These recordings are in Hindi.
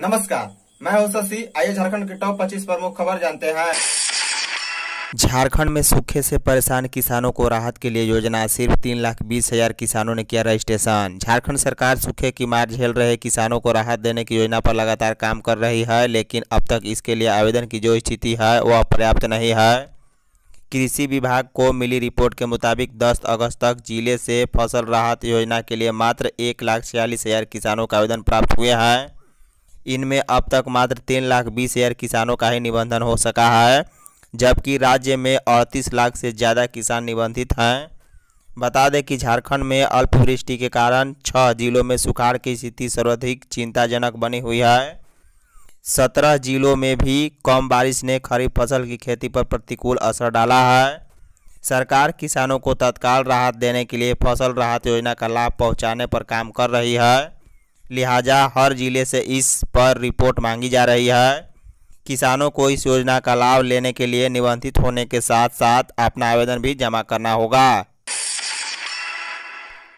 नमस्कार मैं हूं शशि आइए झारखंड के टॉप 25 प्रमुख खबर जानते हैं झारखंड में सूखे से परेशान किसानों को राहत के लिए योजना सिर्फ तीन लाख बीस हजार किसानों ने किया रजिस्ट्रेशन झारखंड सरकार सूखे की मार झेल रहे किसानों को राहत देने की योजना पर लगातार काम कर रही है लेकिन अब तक इसके लिए आवेदन की जो स्थिति है वह पर्याप्त नहीं है कृषि विभाग को मिली रिपोर्ट के मुताबिक 10 अगस्त तक जिले से फसल राहत योजना के लिए मात्र एक लाख छियालीस हज़ार किसानों का आवेदन प्राप्त हुए हैं इनमें अब तक मात्र तीन लाख बीस हज़ार किसानों का ही निबंधन हो सका है जबकि राज्य में अड़तीस लाख से ज़्यादा किसान निबंधित हैं बता दें कि झारखंड में अल्पवृष्टि के कारण छः जिलों में सुखाड़ की स्थिति सर्वाधिक चिंताजनक बनी हुई है सत्रह जिलों में भी कम बारिश ने खरीफ फसल की खेती पर प्रतिकूल असर डाला है सरकार किसानों को तत्काल राहत देने के लिए फसल राहत योजना का लाभ पहुंचाने पर काम कर रही है लिहाजा हर ज़िले से इस पर रिपोर्ट मांगी जा रही है किसानों को इस योजना का लाभ लेने के लिए निबंधित होने के साथ साथ अपना आवेदन भी जमा करना होगा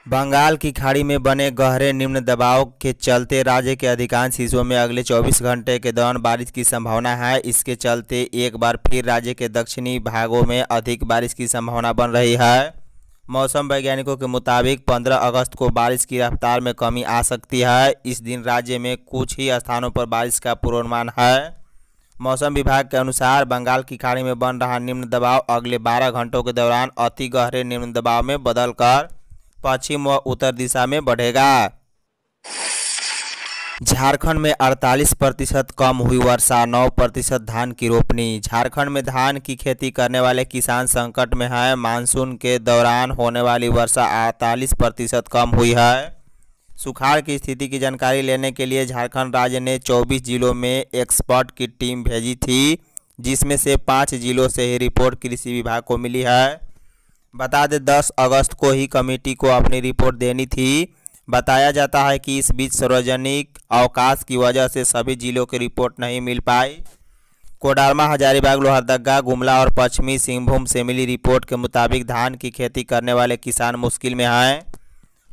बंगाल की खाड़ी में बने गहरे निम्न दबाव के चलते राज्य के अधिकांश हिस्सों में अगले 24 घंटे के दौरान बारिश की संभावना है इसके चलते एक बार फिर राज्य के दक्षिणी भागों में अधिक बारिश की संभावना बन रही है मौसम वैज्ञानिकों के मुताबिक 15 अगस्त को बारिश की रफ्तार में कमी आ सकती है इस दिन राज्य में कुछ ही स्थानों पर बारिश का पूर्वानुमान है मौसम विभाग के अनुसार बंगाल की खाड़ी में बन रहा निम्न दबाव अगले 12 घंटों के दौरान अति गहरे निम्न दबाव में बदलकर पश्चिम व उत्तर दिशा में बढ़ेगा झारखंड में 48 प्रतिशत कम हुई वर्षा 9 प्रतिशत धान की रोपनी झारखंड में धान की खेती करने वाले किसान संकट में हैं मानसून के दौरान होने वाली वर्षा 48 प्रतिशत कम हुई है सुखाड़ की स्थिति की जानकारी लेने के लिए झारखंड राज्य ने 24 जिलों में एक्सपर्ट की टीम भेजी थी जिसमें से पाँच जिलों से ही रिपोर्ट कृषि विभाग को मिली है बता दें दस अगस्त को ही कमेटी को अपनी रिपोर्ट देनी थी बताया जाता है कि इस बीच सार्वजनिक अवकाश की वजह से सभी जिलों की रिपोर्ट नहीं मिल पाई कोडारमा हजारीबाग लोहरदगा गुमला और पश्चिमी सिंहभूम से मिली रिपोर्ट के मुताबिक धान की खेती करने वाले किसान मुश्किल में हैं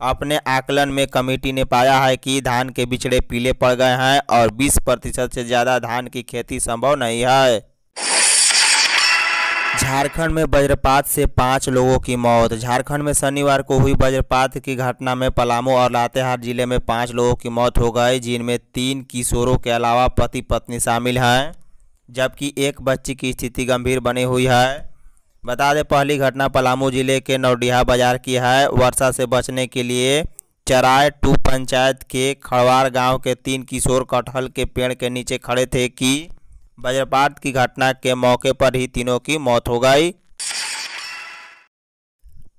अपने आकलन में कमेटी ने पाया है कि धान के बिछड़े पीले पड़ गए हैं और 20 प्रतिशत से ज़्यादा धान की खेती संभव नहीं है झारखंड में वज्रपात से पाँच लोगों की मौत झारखंड में शनिवार को हुई वज्रपात की घटना में पलामू और लातेहार जिले में पाँच लोगों की मौत हो गई जिनमें तीन किशोरों के अलावा पति पत्नी शामिल हैं जबकि एक बच्ची की स्थिति गंभीर बनी हुई है बता दें पहली घटना पलामू जिले के नौडीहा बाजार की है वर्षा से बचने के लिए चराय टू पंचायत के खड़वार गाँव के तीन किशोर कटहल के पेड़ के नीचे खड़े थे कि वज्रपात की घटना के मौके पर ही तीनों की मौत हो गई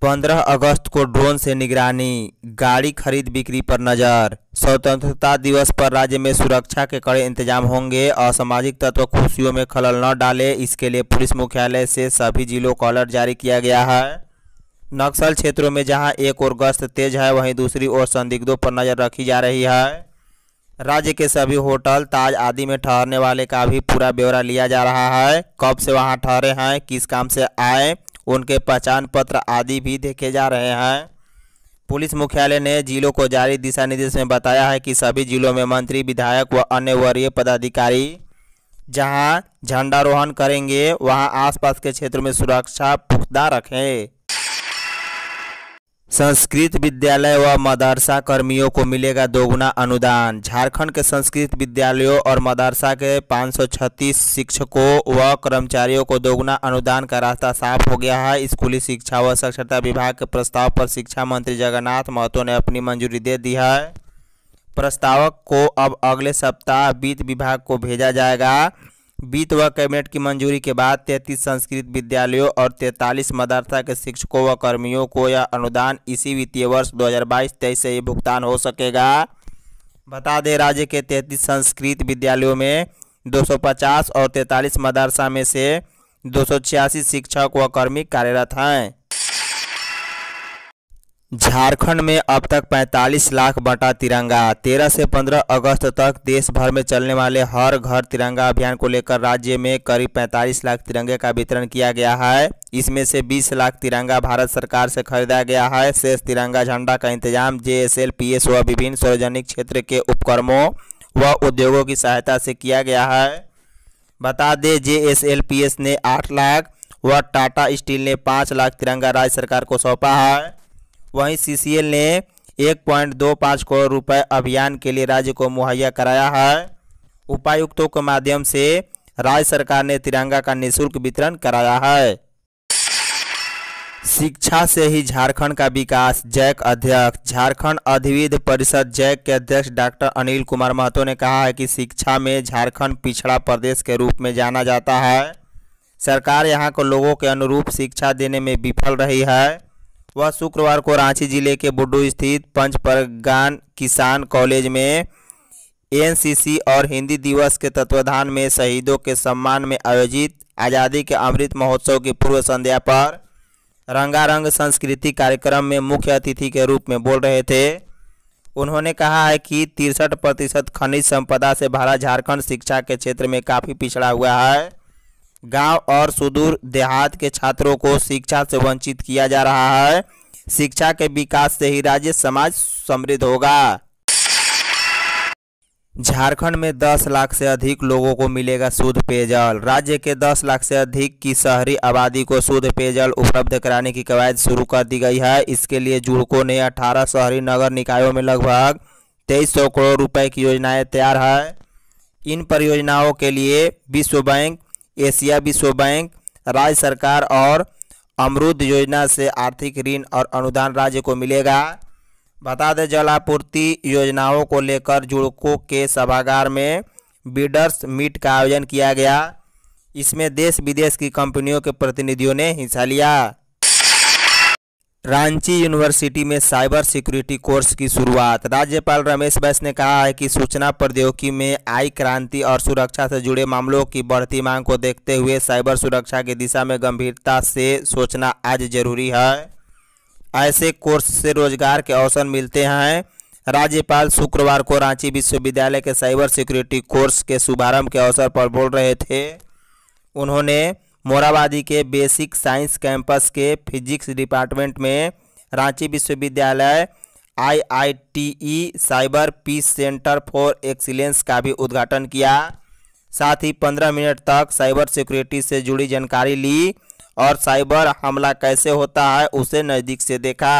15 अगस्त को ड्रोन से निगरानी गाड़ी खरीद बिक्री पर नज़र स्वतंत्रता दिवस पर राज्य में सुरक्षा के कड़े इंतजाम होंगे असामाजिक तत्व खुशियों में खलल न डाले इसके लिए पुलिस मुख्यालय से सभी जिलों को अलर्ट जारी किया गया है नक्सल क्षेत्रों में जहां एक और गश्त तेज है वहीं दूसरी ओर संदिग्धों पर नज़र रखी जा रही है राज्य के सभी होटल ताज आदि में ठहरने वाले का भी पूरा ब्यौरा लिया जा रहा है कब से वहाँ ठहरे हैं किस काम से आए उनके पहचान पत्र आदि भी देखे जा रहे हैं पुलिस मुख्यालय ने जिलों को जारी दिशा निर्देश में बताया है कि सभी जिलों में मंत्री विधायक व अन्य वरीय पदाधिकारी जहां झंडारोहण करेंगे वहां आसपास के क्षेत्र में सुरक्षा पुख्ता रखें संस्कृत विद्यालय व मदरसा कर्मियों को मिलेगा दोगुना अनुदान झारखंड के संस्कृत विद्यालयों और मदरसा के 536 शिक्षकों व कर्मचारियों को दोगुना अनुदान का रास्ता साफ हो गया है स्कूली शिक्षा व साक्षरता विभाग के प्रस्ताव पर शिक्षा मंत्री जगन्नाथ महतो ने अपनी मंजूरी दे दी है प्रस्तावक को अब अगले सप्ताह वित्त विभाग को भेजा जाएगा वित्त व कैबिनेट की मंजूरी के बाद तैंतीस संस्कृत विद्यालयों और तैंतालीस मदरसा के शिक्षकों व कर्मियों को यह अनुदान इसी वित्तीय वर्ष 2022-23 से ही भुगतान हो सकेगा बता दें राज्य के तैंतीस संस्कृत विद्यालयों में 250 और तैंतालीस मदरसा में से दो शिक्षक व कर्मी कार्यरत हैं झारखंड में अब तक 45 लाख बटा तिरंगा 13 से 15 अगस्त तक देश भर में चलने वाले हर घर तिरंगा अभियान को लेकर राज्य में करीब 45 लाख तिरंगे का वितरण किया गया है इसमें से 20 लाख तिरंगा भारत सरकार से खरीदा गया है शेष तिरंगा झंडा का इंतजाम J S L P S व विभिन्न सार्वजनिक क्षेत्र के उपक्रमों व उद्योगों की सहायता से किया गया है बता दें J S L P S ने आठ लाख व टाटा स्टील ने पाँच लाख तिरंगा राज्य सरकार को सौंपा है वहीं सीसीएल ने एक पॉइंट दो पाँच करोड़ रुपए अभियान के लिए राज्य को मुहैया कराया है उपायुक्तों के माध्यम से राज्य सरकार ने तिरंगा का निःशुल्क वितरण कराया है शिक्षा से ही झारखंड का विकास जैक अध्यक्ष झारखंड अधिविध परिषद जैक के अध्यक्ष डॉक्टर अनिल कुमार महतो ने कहा है कि शिक्षा में झारखंड पिछड़ा प्रदेश के रूप में जाना जाता है सरकार यहां को लोगों के अनुरूप शिक्षा देने में विफल रही है वह शुक्रवार को रांची जिले के बुड्डू स्थित पंच प्रगान किसान कॉलेज में एनसीसी और हिंदी दिवस के तत्वाधान में शहीदों के सम्मान में आयोजित आज़ादी के अमृत महोत्सव की पूर्व संध्या पर रंगारंग संस्कृति कार्यक्रम में मुख्य अतिथि के रूप में बोल रहे थे उन्होंने कहा है कि तिरसठ प्रतिशत खनिज संपदा से भारत झारखंड शिक्षा के क्षेत्र में काफ़ी पिछड़ा हुआ है गांव और सुदूर देहात के छात्रों को शिक्षा से वंचित किया जा रहा है शिक्षा के विकास से ही राज्य समाज समृद्ध होगा झारखंड में 10 लाख से अधिक लोगों को मिलेगा शुद्ध पेयजल राज्य के 10 लाख से अधिक की शहरी आबादी को शुद्ध पेयजल उपलब्ध कराने की कवायद शुरू कर दी गई है इसके लिए जुड़को ने 18 शहरी नगर निकायों में लगभग तेईस सौ करोड़ रुपए की योजनाएं तैयार है इन परियोजनाओं के लिए विश्व बैंक एशिया विश्व बैंक राज्य सरकार और अमरुद योजना से आर्थिक ऋण और अनुदान राज्य को मिलेगा बता दें जल आपूर्ति योजनाओं को लेकर जुड़कों के सभागार में बीडर्स मीट का आयोजन किया गया इसमें देश विदेश की कंपनियों के प्रतिनिधियों ने हिस्सा लिया रांची यूनिवर्सिटी में साइबर सिक्योरिटी कोर्स की शुरुआत राज्यपाल रमेश बैस ने कहा है कि सूचना प्रौद्योगिकी में आई क्रांति और सुरक्षा से जुड़े मामलों की बढ़ती मांग को देखते हुए साइबर सुरक्षा की दिशा में गंभीरता से सोचना आज जरूरी है ऐसे कोर्स से रोजगार के अवसर मिलते हैं राज्यपाल शुक्रवार को रांची विश्वविद्यालय के साइबर सिक्योरिटी कोर्स के शुभारंभ के अवसर पर बोल रहे थे उन्होंने मोराबादी के बेसिक साइंस कैंपस के फिजिक्स डिपार्टमेंट में रांची विश्वविद्यालय आईआईटीई cyber peace centre for excellence का भी उद्घाटन किया साथ ही पंद्रह मिनट तक साइबर सिक्योरिटी से जुड़ी जानकारी ली और साइबर हमला कैसे होता है उसे नज़दीक से देखा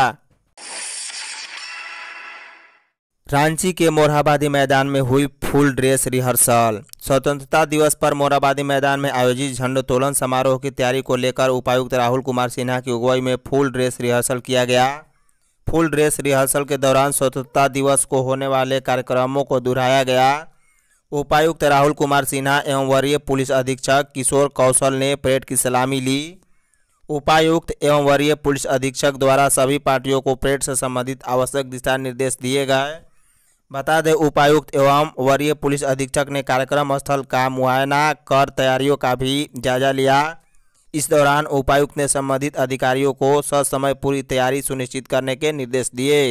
रांची के मोरहाबादी मैदान में हुई फुल ड्रेस रिहर्सल स्वतंत्रता दिवस पर मोराबादी मैदान में आयोजित झंडोत्तोलन समारोह की तैयारी को लेकर उपायुक्त राहुल कुमार सिन्हा की अगुवाई में फुल ड्रेस रिहर्सल किया गया फुल ड्रेस रिहर्सल के दौरान स्वतंत्रता दिवस को होने वाले कार्यक्रमों को दोहराया गया उपायुक्त राहुल कुमार सिन्हा एवं वरीय पुलिस अधीक्षक किशोर कौशल ने परेड की सलामी ली उपायुक्त एवं वरीय पुलिस अधीक्षक द्वारा सभी पार्टियों को परेड से संबंधित आवश्यक दिशा निर्देश दिए गए बता दें उपायुक्त एवं वरीय पुलिस अधीक्षक ने कार्यक्रम स्थल का मुआयना कर तैयारियों का भी जायजा लिया इस दौरान उपायुक्त ने संबंधित अधिकारियों को ससमय पूरी तैयारी सुनिश्चित करने के निर्देश दिए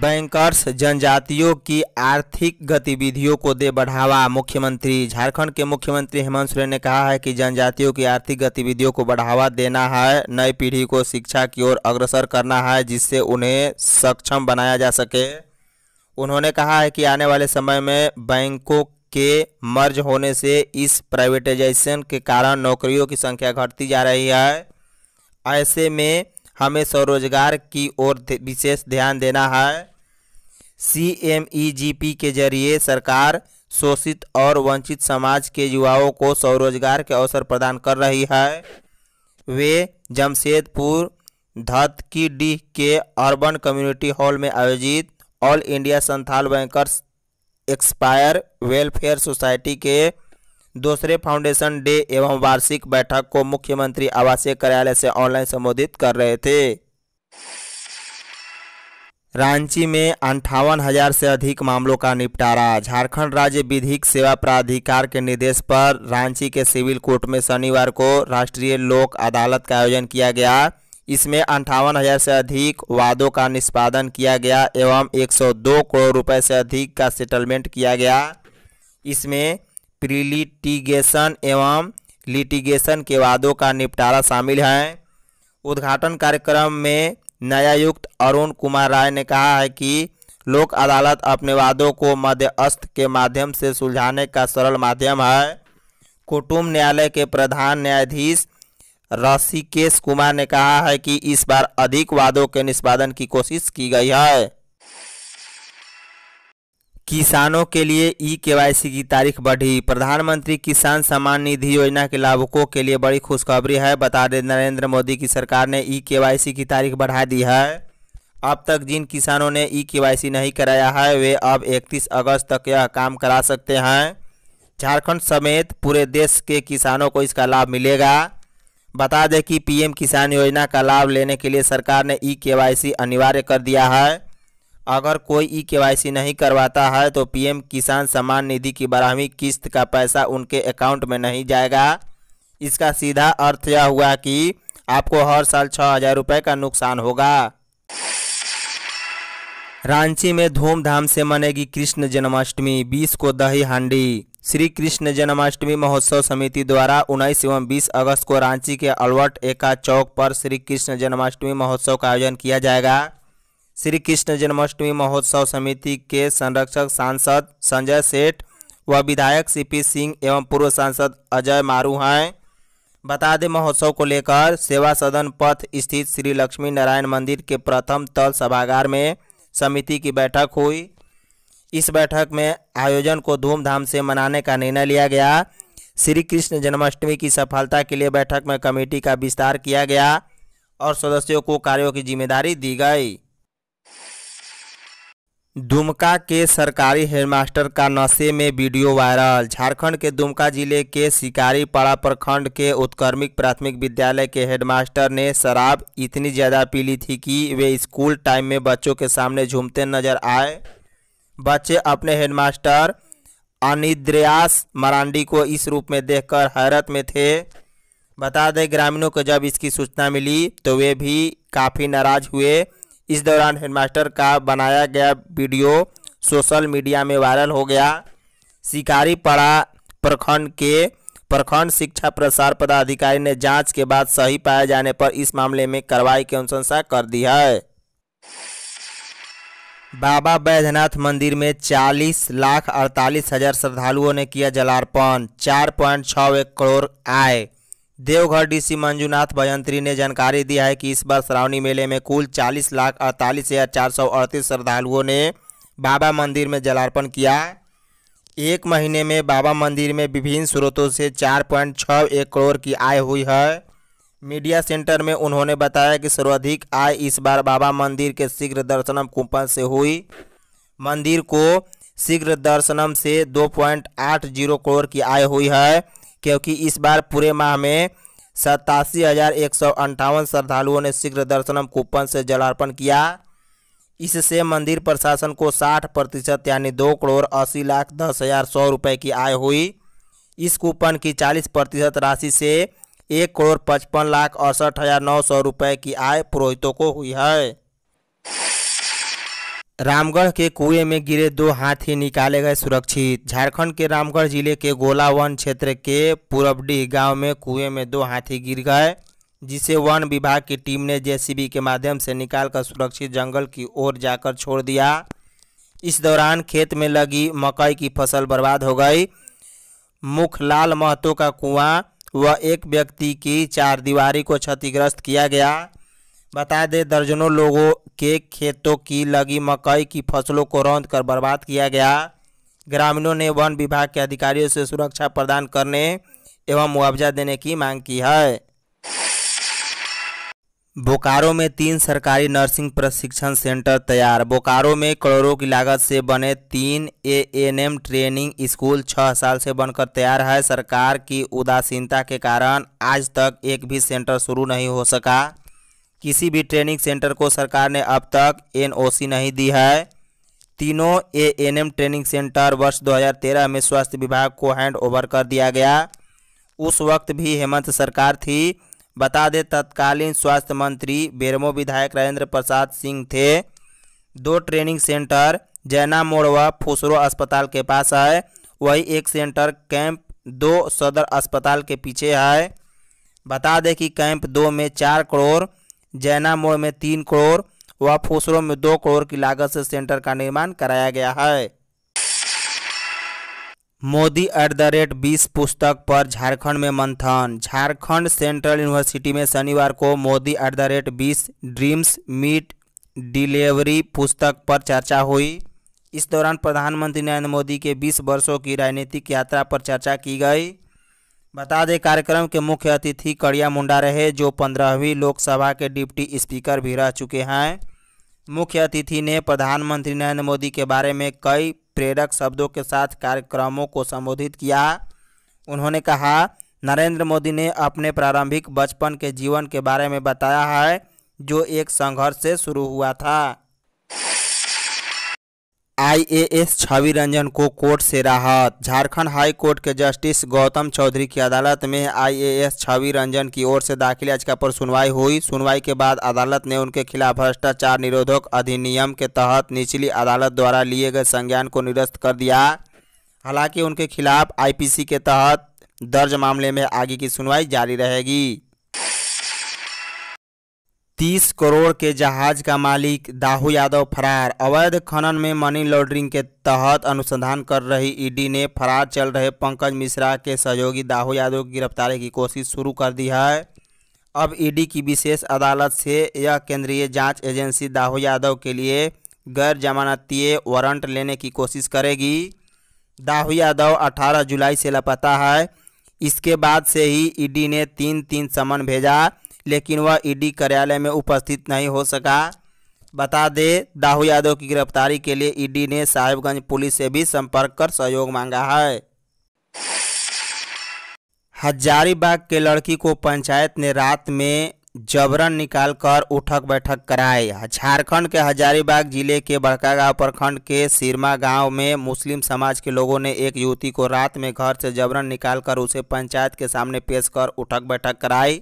बैंकर्स जनजातियों की आर्थिक गतिविधियों को दे बढ़ावा मुख्यमंत्री झारखंड के मुख्यमंत्री हेमंत सोरेन ने कहा है कि जनजातियों की आर्थिक गतिविधियों को बढ़ावा देना है नई पीढ़ी को शिक्षा की ओर अग्रसर करना है जिससे उन्हें सक्षम बनाया जा सके उन्होंने कहा है कि आने वाले समय में बैंकों के मर्ज होने से इस प्राइवेटाइजेशन के कारण नौकरियों की संख्या घटती जा रही है ऐसे में हमें स्वरोजगार की ओर विशेष ध्यान देना है C M E G P के जरिए सरकार शोषित और वंचित समाज के युवाओं को स्वरोजगार के अवसर प्रदान कर रही है वे जमशेदपुर धतकी डीह के अर्बन कम्युनिटी हॉल में आयोजित ऑल इंडिया संथाल बैंकर्स एक्सपायर वेलफेयर सोसाइटी के दूसरे फाउंडेशन डे एवं वार्षिक बैठक को मुख्यमंत्री आवासीय कार्यालय से ऑनलाइन संबोधित कर रहे थे रांची में अंठावन हजार से अधिक मामलों का निपटारा झारखंड राज्य विधिक सेवा प्राधिकार के निर्देश पर रांची के सिविल कोर्ट में शनिवार को राष्ट्रीय लोक अदालत का आयोजन किया गया इसमें अंठावन हजार से अधिक वादों का निष्पादन किया गया एवं 102 करोड़ रुपए से अधिक का सेटलमेंट किया गया इसमें प्रीलिटिगेशन एवं लिटिगेशन के वादों का निपटारा शामिल है उद्घाटन कार्यक्रम में न्यायुक्त अरुण कुमार राय ने कहा है कि लोक अदालत अपने वादों को मध्यस्थ के माध्यम से सुलझाने का सरल माध्यम है कुटुम्ब न्यायालय के प्रधान न्यायाधीश रसिकेश कुमार ने कहा है कि इस बार अधिक वादों के निष्पादन की कोशिश की गई है किसानों के लिए ई केवाईसी की तारीख बढ़ी प्रधानमंत्री किसान सम्मान निधि योजना के लाभुकों के लिए बड़ी खुशखबरी है बता दें नरेंद्र मोदी की सरकार ने ई केवाईसी की तारीख बढ़ा दी है अब तक जिन किसानों ने ई केवाईसी नहीं कराया है वे अब 31 अगस्त तक यह काम करा सकते हैं झारखंड समेत पूरे देश के किसानों को इसका लाभ मिलेगा बता दें कि पीएम किसान योजना का लाभ लेने के लिए सरकार ने ई केवाईसी अनिवार्य कर दिया है अगर कोई ई के नहीं करवाता है तो पीएम किसान सम्मान निधि की बारहवीं किस्त का पैसा उनके अकाउंट में नहीं जाएगा इसका सीधा अर्थ यह हुआ कि आपको हर साल छः हजार रुपये का नुकसान होगा रांची में धूमधाम से मनेगी कृष्ण जन्माष्टमी 20 को दही हांडी श्री कृष्ण जन्माष्टमी महोत्सव समिति द्वारा 19 एवं 20 अगस्त को रांची के अलवर्ट एका चौक पर श्री कृष्ण जन्माष्टमी महोत्सव का आयोजन किया जाएगा श्री कृष्ण जन्माष्टमी महोत्सव समिति के संरक्षक सांसद संजय सेठ व विधायक सीपी सिंह एवं पूर्व सांसद अजय मारू हैं बता दें महोत्सव को लेकर सेवा सदन पथ स्थित श्री लक्ष्मी नारायण मंदिर के प्रथम तल सभागार में समिति की बैठक हुई इस बैठक में आयोजन को धूमधाम से मनाने का निर्णय लिया गया श्री कृष्ण जन्माष्टमी की सफलता के लिए बैठक में कमेटी का विस्तार किया गया और सदस्यों को कार्यों की जिम्मेदारी दी गई दुमका के सरकारी हेडमास्टर का नशे में वीडियो वायरल झारखंड के दुमका जिले के शिकारीपाड़ा प्रखंड के उत्कर्मिक प्राथमिक विद्यालय के हेडमास्टर ने शराब इतनी ज़्यादा पी ली थी कि वे स्कूल टाइम में बच्चों के सामने झूमते नजर आए बच्चे अपने हेडमास्टर अनिद्रयास मरांडी को इस रूप में देखकर हैरत में थे बता दें ग्रामीणों को जब इसकी सूचना मिली तो वे भी काफ़ी नाराज हुए इस दौरान हेडमास्टर का बनाया गया वीडियो सोशल मीडिया में वायरल हो गया पड़ा प्रखंड के प्रखंड शिक्षा प्रसार पदाधिकारी ने जांच के बाद सही पाए जाने पर इस मामले में कार्रवाई की अनुशंसा कर दी है बाबा बैद्यनाथ मंदिर में 40 लाख अड़तालीस हजार श्रद्धालुओं ने किया जलार्पण 4.6 करोड़ आय देवघर डीसी मंजूनाथ भयंत्री ने जानकारी दी है कि इस बार श्रावणी मेले में कुल चालीस लाख अड़तालीस हज़ार चार सौ अड़तीस श्रद्धालुओं ने बाबा मंदिर में जलार्पण किया एक महीने में बाबा मंदिर में विभिन्न स्रोतों से चार पॉइंट छः एक करोड़ की आय हुई है मीडिया सेंटर में उन्होंने बताया कि सर्वाधिक आय इस बार बाबा मंदिर के शीघ्र दर्शनम कुंपन से हुई मंदिर को शीघ्र दर्शनम से दो पॉइंट आठ जीरो करोड़ की आय हुई है क्योंकि इस बार पूरे माह में सतासी हजार एक सौ अंठावन श्रद्धालुओं ने शीघ्र दर्शनम कूपन से जलार्पण किया इससे मंदिर प्रशासन को 60 प्रतिशत यानी दो करोड़ अस्सी लाख दस हजार सौ रुपये की आय हुई इस कूपन की 40 प्रतिशत राशि से एक करोड़ पचपन लाख अड़सठ हजार नौ सौ रुपये की आय पुरोहितों को हुई है रामगढ़ के कुएं में गिरे दो हाथी निकाले गए सुरक्षित झारखंड के रामगढ़ जिले के गोला वन क्षेत्र के पुरबडीह गांव में कुएं में दो हाथी गिर गए जिसे वन विभाग की टीम ने जेसीबी के माध्यम से निकालकर सुरक्षित जंगल की ओर जाकर छोड़ दिया इस दौरान खेत में लगी मकई की फसल बर्बाद हो गई मुखलाल महतो का कुआं व एक व्यक्ति की चार दीवारी को क्षतिग्रस्त किया गया बता दें दर्जनों लोगों के खेतों की लगी मकई की फसलों को रौंद कर बर्बाद किया गया ग्रामीणों ने वन विभाग के अधिकारियों से सुरक्षा प्रदान करने एवं मुआवजा देने की मांग की है बोकारो में तीन सरकारी नर्सिंग प्रशिक्षण सेंटर तैयार बोकारो में करोड़ों की लागत से बने तीन A N M training school छः साल से बनकर तैयार है सरकार की उदासीनता के कारण आज तक एक भी सेंटर शुरू नहीं हो सका किसी भी ट्रेनिंग सेंटर को सरकार ने अब तक एनओसी नहीं दी है तीनों A N M training centre वर्ष 2013 में स्वास्थ्य विभाग को हैंड ओवर कर दिया गया उस वक्त भी हेमंत सरकार थी बता दें तत्कालीन स्वास्थ्य मंत्री बेरमो विधायक राजेंद्र प्रसाद सिंह थे दो ट्रेनिंग सेंटर जैना मोड़ व फुसरो अस्पताल के पास है वही एक सेंटर कैंप दो सदर अस्पताल के पीछे है बता दें कि कैंप दो में चार करोड़ जैना मोड़ में तीन करोड़ व फूसरो में दो करोड़ की लागत से सेंटर का निर्माण कराया गया है मोदी एट द रेट बीस पुस्तक पर झारखंड में मंथन झारखंड सेंट्रल यूनिवर्सिटी में शनिवार को मोदी एट द रेट बीस ड्रीम्स मीट डिलीवरी पुस्तक पर चर्चा हुई इस दौरान प्रधानमंत्री नरेंद्र मोदी के 20 वर्षों की राजनीतिक यात्रा पर चर्चा की गई बता दें कार्यक्रम के मुख्य अतिथि कड़िया मुंडा रहे जो पंद्रहवीं लोकसभा के डिप्टी स्पीकर भी रह चुके हैं मुख्य अतिथि ने प्रधानमंत्री नरेंद्र मोदी के बारे में कई प्रेरक शब्दों के साथ कार्यक्रमों को संबोधित किया उन्होंने कहा नरेंद्र मोदी ने अपने प्रारंभिक बचपन के जीवन के बारे में बताया है जो एक संघर्ष से शुरू हुआ था आईएएस छवि रंजन को कोर्ट से राहत झारखंड हाई कोर्ट के जस्टिस गौतम चौधरी की अदालत में आईएएस छवि रंजन की ओर से दाखिल याचिका पर सुनवाई हुई सुनवाई के बाद अदालत ने उनके खिलाफ भ्रष्टाचार निरोधक अधिनियम के तहत निचली अदालत द्वारा लिए गए संज्ञान को निरस्त कर दिया हालांकि उनके खिलाफ आईपीसी के तहत दर्ज मामले में आगे की सुनवाई जारी रहेगी तीस करोड़ के जहाज का मालिक दाहू यादव फरार अवैध खनन में मनी लॉन्ड्रिंग के तहत अनुसंधान कर रही ईडी ने फरार चल रहे पंकज मिश्रा के सहयोगी दाहू यादव की गिरफ्तारी की कोशिश शुरू कर दी है अब ईडी की विशेष अदालत से यह केंद्रीय जांच एजेंसी दाहू यादव के लिए गैर जमानतीय वारंट लेने की कोशिश करेगी दाहू यादव अठारह जुलाई से लापता है इसके बाद से ही ईडी ने तीन तीन समन भेजा लेकिन वह ईडी कार्यालय में उपस्थित नहीं हो सका बता दे दाहू यादव की गिरफ्तारी के लिए ईडी ने साहिबगंज पुलिस से भी संपर्क कर सहयोग मांगा है हजारीबाग के लड़की को पंचायत ने रात में जबरन निकालकर उठक बैठक कराई झारखंड के हजारीबाग जिले के बड़कागांव प्रखंड के सिरमा गांव में मुस्लिम समाज के लोगों ने एक युवती को रात में घर से जबरन निकालकर उसे पंचायत के सामने पेश कर उठक बैठक कराई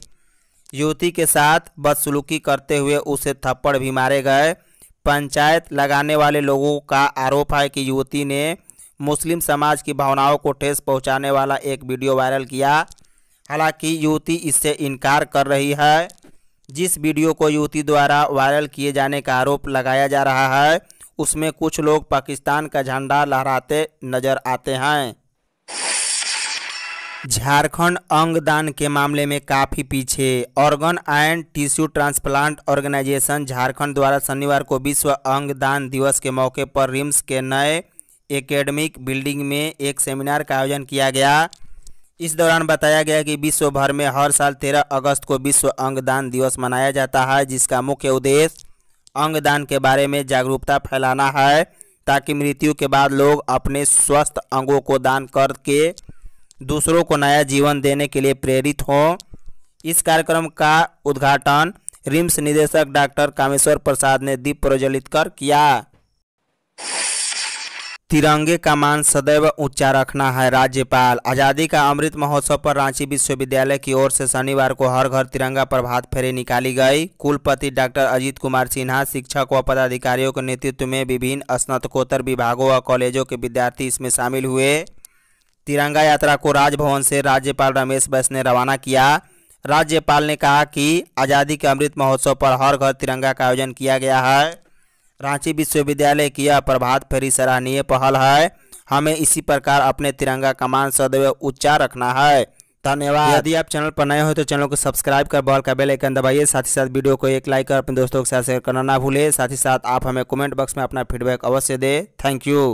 युवती के साथ बदसलूकी करते हुए उसे थप्पड़ भी मारे गए पंचायत लगाने वाले लोगों का आरोप है कि युवती ने मुस्लिम समाज की भावनाओं को ठेस पहुंचाने वाला एक वीडियो वायरल किया हालांकि युवती इससे इनकार कर रही है जिस वीडियो को युवती द्वारा वायरल किए जाने का आरोप लगाया जा रहा है उसमें कुछ लोग पाकिस्तान का झंडा लहराते नजर आते हैं झारखंड अंगदान के मामले में काफ़ी पीछे organ and tissue transplant organisation Jharkhand द्वारा शनिवार को विश्व अंगदान दिवस के मौके पर रिम्स के नए एकेडमिक बिल्डिंग में एक सेमिनार का आयोजन किया गया इस दौरान बताया गया कि विश्व भर में हर साल 13 अगस्त को विश्व अंगदान दिवस मनाया जाता है जिसका मुख्य उद्देश्य अंगदान के बारे में जागरूकता फैलाना है ताकि मृत्यु के बाद लोग अपने स्वस्थ अंगों को दान करके दूसरों को नया जीवन देने के लिए प्रेरित हों इस कार्यक्रम का उद्घाटन रिम्स निदेशक डॉक्टर कामेश्वर प्रसाद ने दीप प्रज्वलित कर किया तिरंगे का मान सदैव ऊंचा रखना है राज्यपाल आज़ादी का अमृत महोत्सव पर रांची विश्वविद्यालय की ओर से शनिवार को हर घर तिरंगा प्रभात फेरी निकाली गई कुलपति डॉक्टर अजीत कुमार सिन्हा शिक्षक व पदाधिकारियों के नेतृत्व में विभिन्न स्नातकोत्तर विभागों व कॉलेजों के विद्यार्थी इसमें शामिल हुए तिरंगा यात्रा को राजभवन से राज्यपाल रमेश बैस ने रवाना किया राज्यपाल ने कहा कि आज़ादी के अमृत महोत्सव पर हर घर तिरंगा का आयोजन किया गया है रांची विश्वविद्यालय की यह प्रभात फेरी सराहनीय पहल है हमें इसी प्रकार अपने तिरंगा कमान सदैव उच्चा रखना है धन्यवाद यदि आप चैनल पर नए हो तो चैनल को सब्सक्राइब कर बॉल का बेल आइकन दबाइए साथ ही साथ वीडियो को एक लाइक कर अपने दोस्तों के साथ शेयर करना ना भूलें साथ ही साथ आप हमें कमेंट बॉक्स में अपना फीडबैक अवश्य दें थैंक यू